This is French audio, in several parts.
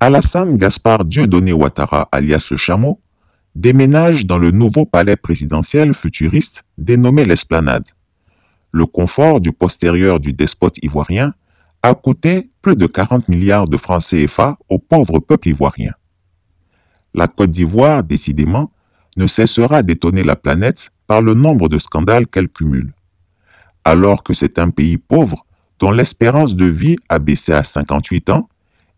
Alassane Gaspard Dieudonné Ouattara alias le chameau, déménage dans le nouveau palais présidentiel futuriste dénommé l'Esplanade. Le confort du postérieur du despote ivoirien a coûté plus de 40 milliards de francs CFA au pauvre peuple ivoirien. La Côte d'Ivoire, décidément, ne cessera d'étonner la planète par le nombre de scandales qu'elle cumule. Alors que c'est un pays pauvre dont l'espérance de vie a baissé à 58 ans,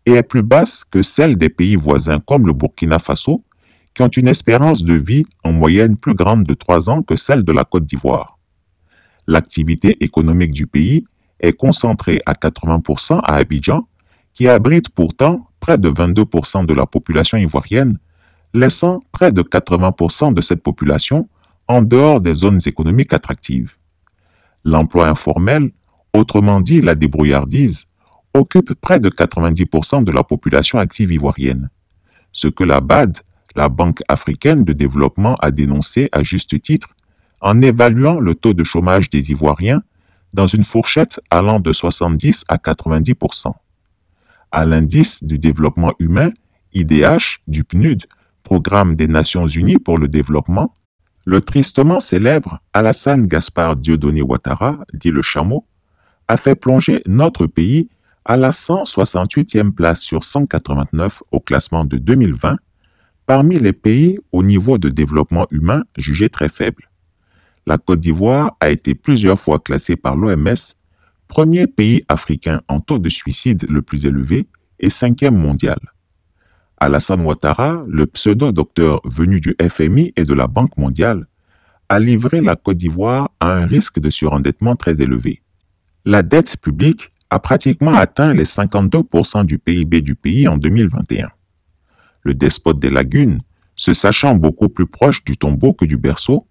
et est plus basse que celle des pays voisins comme le Burkina Faso, qui ont une espérance de vie en moyenne plus grande de 3 ans que celle de la Côte d'Ivoire. L'activité économique du pays est concentrée à 80% à Abidjan, qui abrite pourtant près de 22% de la population ivoirienne, laissant près de 80% de cette population en dehors des zones économiques attractives. L'emploi informel, autrement dit la débrouillardise, occupe près de 90% de la population active ivoirienne. Ce que la BAD, la Banque africaine de développement, a dénoncé à juste titre en évaluant le taux de chômage des Ivoiriens dans une fourchette allant de 70 à 90%. À l'indice du développement humain, IDH, du PNUD, Programme des Nations Unies pour le développement, le tristement célèbre Alassane Gaspard Dieudonné Ouattara, dit le chameau, a fait plonger notre pays à la 168e place sur 189 au classement de 2020, parmi les pays au niveau de développement humain jugé très faible. La Côte d'Ivoire a été plusieurs fois classée par l'OMS, premier pays africain en taux de suicide le plus élevé et cinquième mondial. Alassane Ouattara, le pseudo-docteur venu du FMI et de la Banque mondiale, a livré la Côte d'Ivoire à un risque de surendettement très élevé. La dette publique a pratiquement atteint les 52% du PIB du pays en 2021. Le despote des lagunes, se sachant beaucoup plus proche du tombeau que du berceau,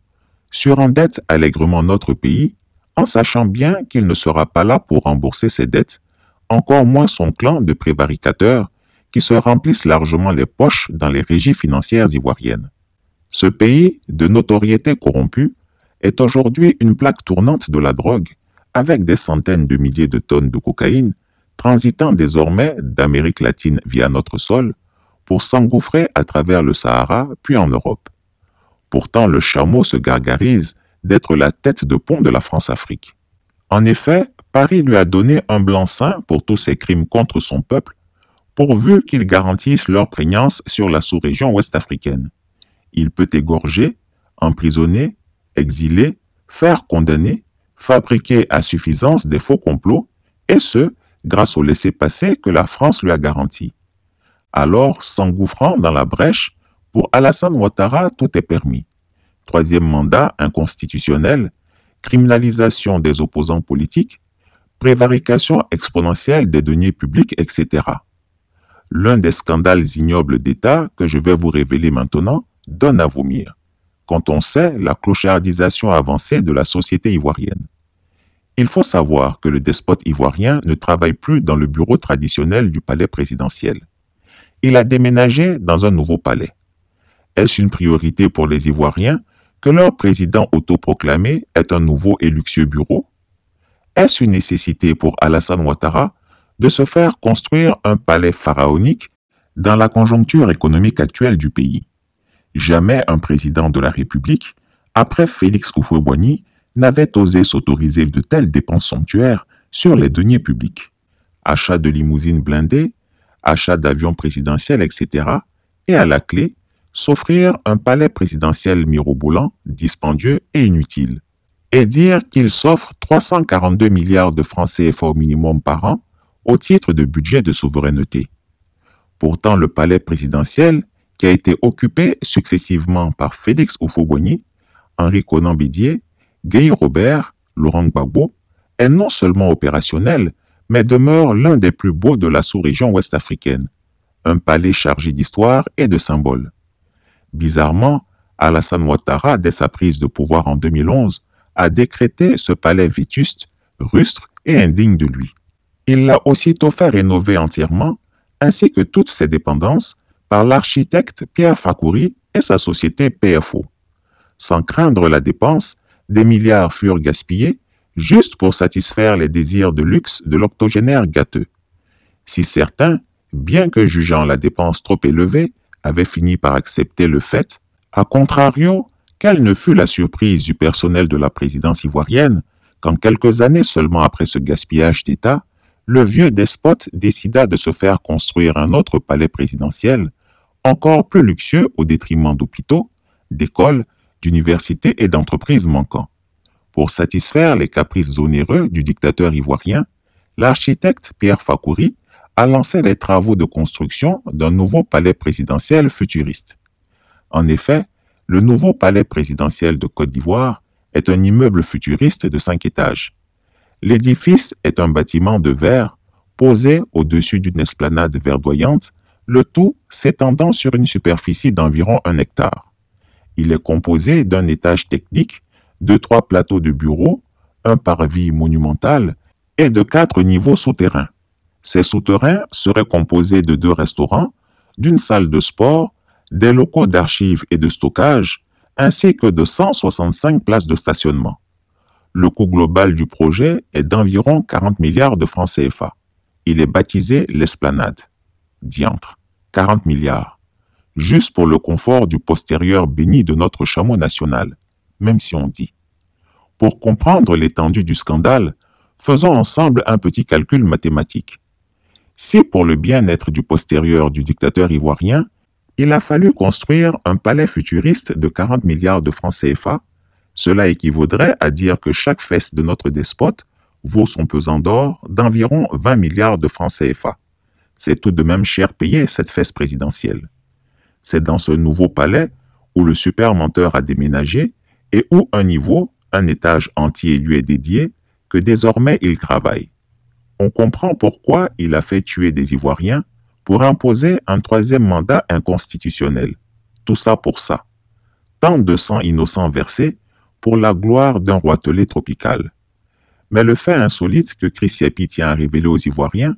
surendette allègrement notre pays en sachant bien qu'il ne sera pas là pour rembourser ses dettes, encore moins son clan de prévaricateurs qui se remplissent largement les poches dans les régies financières ivoiriennes. Ce pays, de notoriété corrompue, est aujourd'hui une plaque tournante de la drogue avec des centaines de milliers de tonnes de cocaïne transitant désormais d'Amérique latine via notre sol pour s'engouffrer à travers le Sahara puis en Europe. Pourtant, le chameau se gargarise d'être la tête de pont de la France-Afrique. En effet, Paris lui a donné un blanc-seing pour tous ses crimes contre son peuple, pourvu qu'il garantisse leur prégnance sur la sous-région ouest-africaine. Il peut égorger, emprisonner, exiler, faire condamner, fabriquer à suffisance des faux complots, et ce, grâce au laisser passer que la France lui a garanti. Alors, s'engouffrant dans la brèche, pour Alassane Ouattara, tout est permis. Troisième mandat inconstitutionnel, criminalisation des opposants politiques, prévarication exponentielle des deniers publics, etc. L'un des scandales ignobles d'État que je vais vous révéler maintenant donne à vomir quand on sait la clochardisation avancée de la société ivoirienne. Il faut savoir que le despote ivoirien ne travaille plus dans le bureau traditionnel du palais présidentiel. Il a déménagé dans un nouveau palais. Est-ce une priorité pour les Ivoiriens que leur président autoproclamé est un nouveau et luxueux bureau Est-ce une nécessité pour Alassane Ouattara de se faire construire un palais pharaonique dans la conjoncture économique actuelle du pays Jamais un président de la République, après Félix Houphouët-Boigny, n'avait osé s'autoriser de telles dépenses somptuaires sur les deniers publics. Achat de limousines blindées, achat d'avions présidentiels, etc. Et à la clé, s'offrir un palais présidentiel mirobolant, dispendieux et inutile. Et dire qu'il s'offre 342 milliards de francs CFA au minimum par an au titre de budget de souveraineté. Pourtant, le palais présidentiel qui a été occupé successivement par Félix oufogoni Henri Conan Bidier, Gay Robert, Laurent Gbagbo, est non seulement opérationnel, mais demeure l'un des plus beaux de la sous-région ouest-africaine, un palais chargé d'histoire et de symboles. Bizarrement, Alassane Ouattara, dès sa prise de pouvoir en 2011, a décrété ce palais vétuste, rustre et indigne de lui. Il l'a aussitôt fait rénover entièrement, ainsi que toutes ses dépendances, par l'architecte Pierre Facoury et sa société PFO. Sans craindre la dépense, des milliards furent gaspillés juste pour satisfaire les désirs de luxe de l'octogénaire gâteux. Si certains, bien que jugeant la dépense trop élevée, avaient fini par accepter le fait, à contrario, quelle ne fut la surprise du personnel de la présidence ivoirienne quand quelques années seulement après ce gaspillage d'État, le vieux despote décida de se faire construire un autre palais présidentiel encore plus luxueux au détriment d'hôpitaux, d'écoles, d'universités et d'entreprises manquants. Pour satisfaire les caprices onéreux du dictateur ivoirien, l'architecte Pierre Fakouri a lancé les travaux de construction d'un nouveau palais présidentiel futuriste. En effet, le nouveau palais présidentiel de Côte d'Ivoire est un immeuble futuriste de cinq étages. L'édifice est un bâtiment de verre posé au-dessus d'une esplanade verdoyante le tout s'étendant sur une superficie d'environ un hectare. Il est composé d'un étage technique, de trois plateaux de bureaux, un parvis monumental et de quatre niveaux souterrains. Ces souterrains seraient composés de deux restaurants, d'une salle de sport, des locaux d'archives et de stockage, ainsi que de 165 places de stationnement. Le coût global du projet est d'environ 40 milliards de francs CFA. Il est baptisé l'Esplanade. Diantre. 40 milliards. Juste pour le confort du postérieur béni de notre chameau national, même si on dit. Pour comprendre l'étendue du scandale, faisons ensemble un petit calcul mathématique. Si pour le bien-être du postérieur du dictateur ivoirien, il a fallu construire un palais futuriste de 40 milliards de francs CFA, cela équivaudrait à dire que chaque fesse de notre despote vaut son pesant d'or d'environ 20 milliards de francs CFA c'est tout de même cher payé cette fesse présidentielle. C'est dans ce nouveau palais où le super menteur a déménagé et où un niveau, un étage entier lui est dédié, que désormais il travaille. On comprend pourquoi il a fait tuer des Ivoiriens pour imposer un troisième mandat inconstitutionnel. Tout ça pour ça. Tant de sang innocent versé pour la gloire d'un roitelet tropical. Mais le fait insolite que Chris Yapi tient à révéler aux Ivoiriens,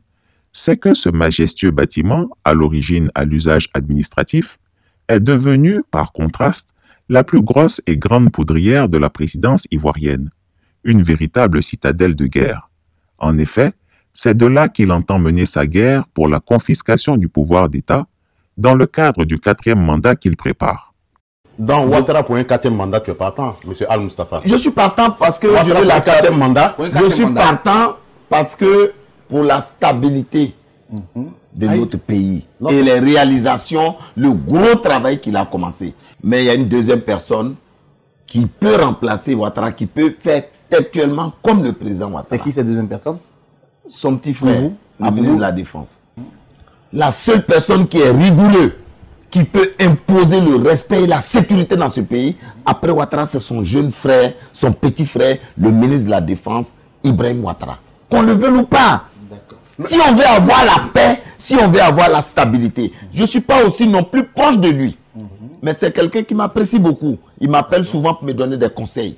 c'est que ce majestueux bâtiment, à l'origine à l'usage administratif, est devenu, par contraste, la plus grosse et grande poudrière de la présidence ivoirienne, une véritable citadelle de guerre. En effet, c'est de là qu'il entend mener sa guerre pour la confiscation du pouvoir d'État dans le cadre du quatrième mandat qu'il prépare. Dans Ouattara, pour un quatrième mandat, tu es partant, M. Al-Mustafa Je suis partant parce que... je quatrième mandat. Je suis partant parce que pour la stabilité mhm. de notre pays et les réalisations, le gros travail qu'il a commencé. Mais il y a une deuxième personne qui peut remplacer Ouattara, qui peut faire actuellement comme le président Ouattara. C'est qui cette deuxième personne Son petit frère, le ministre de la Défense. La seule personne qui est rigoureux, qui peut imposer le respect et la sécurité dans ce pays, après Ouattara, c'est son jeune frère, son petit frère, le ministre de la Défense, Ibrahim Ouattara. Qu'on le veuille ou pas, si on veut avoir la paix, si on veut avoir la stabilité. Je ne suis pas aussi non plus proche de lui. Mhm. Mais c'est quelqu'un qui m'apprécie beaucoup. Il m'appelle mhm. souvent pour me donner des conseils.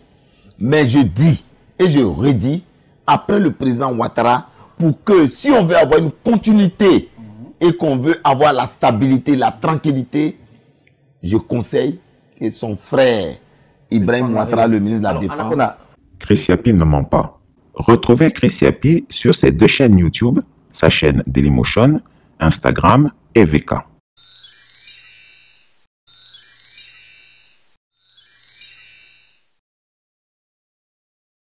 Mais je dis et je redis, après le président Ouattara pour que si on veut avoir une continuité mhm. et qu'on veut avoir la stabilité, la tranquillité, je conseille que son frère Ibrahim Ouattara, le ministre de la Défense... ne ment pas. Retrouvez Chris sur ses deux chaînes YouTube, sa chaîne Dailymotion, Instagram et VK.